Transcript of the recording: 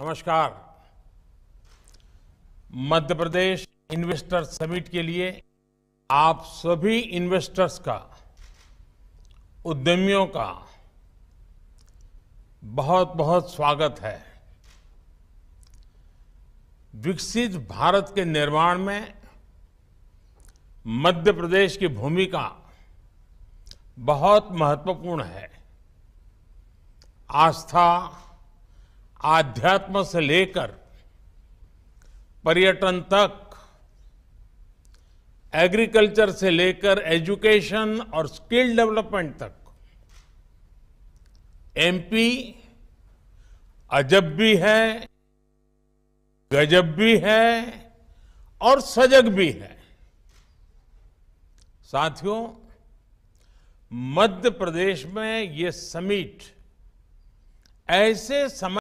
नमस्कार मध्य प्रदेश investors summit के लिए आप सभी इन्वेस्टर्स का उद्यमियों का बहुत बहुत स्वागत है विकसित भारत के निर्माण में मध्य प्रदेश की भूमिका बहुत महत्वपूर्ण है आस्था आध्यात्म से लेकर पर्यटन तक एग्रीकल्चर से लेकर एजुकेशन और स्किल डेवलपमेंट तक एमपी अजब भी है गजब भी है और सजग भी है साथियों मध्य प्रदेश में ये समिट ऐसे समय